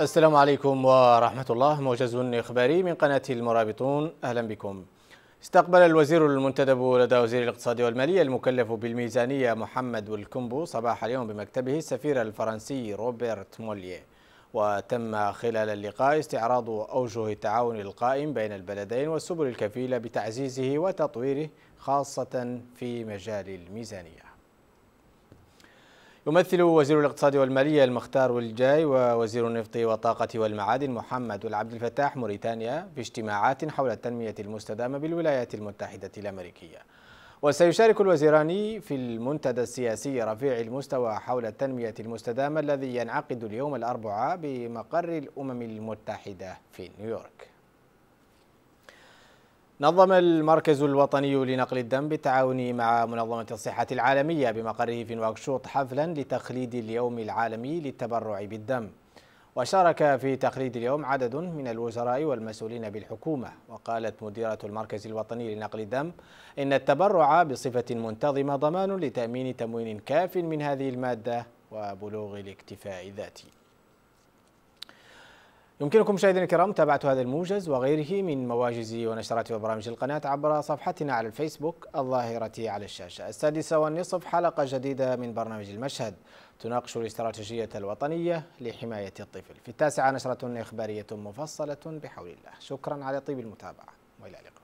السلام عليكم ورحمة الله موجز إخباري من قناة المرابطون أهلا بكم استقبل الوزير المنتدب لدى وزير الاقتصاد والمالية المكلف بالميزانية محمد والكمبو صباح اليوم بمكتبه السفير الفرنسي روبرت موليه وتم خلال اللقاء استعراض أوجه التعاون القائم بين البلدين والسبل الكفيلة بتعزيزه وتطويره خاصة في مجال الميزانية يمثل وزير الاقتصاد والمالية المختار والجاي ووزير النفط والطاقة والمعادن محمد العبد الفتاح موريتانيا في اجتماعات حول التنمية المستدامة بالولايات المتحدة الأمريكية وسيشارك الوزيران في المنتدى السياسي رفيع المستوى حول التنمية المستدامة الذي ينعقد اليوم الأربعاء بمقر الأمم المتحدة في نيويورك نظم المركز الوطني لنقل الدم بالتعاون مع منظمة الصحة العالمية بمقره في نواكشوط حفلا لتخليد اليوم العالمي للتبرع بالدم وشارك في تخليد اليوم عدد من الوزراء والمسؤولين بالحكومة وقالت مديرة المركز الوطني لنقل الدم إن التبرع بصفة منتظمة ضمان لتأمين تموين كاف من هذه المادة وبلوغ الاكتفاء الذاتي يمكنكم مشاهدينا الكرام متابعة هذا الموجز وغيره من مواجز ونشرات وبرامج القناة عبر صفحتنا على الفيسبوك الظاهرة على الشاشة السادسة والنصف حلقة جديدة من برنامج المشهد تناقش الاستراتيجية الوطنية لحماية الطفل في التاسعة نشرة إخبارية مفصلة بحول الله شكرا على طيب المتابعة وإلى اللقاء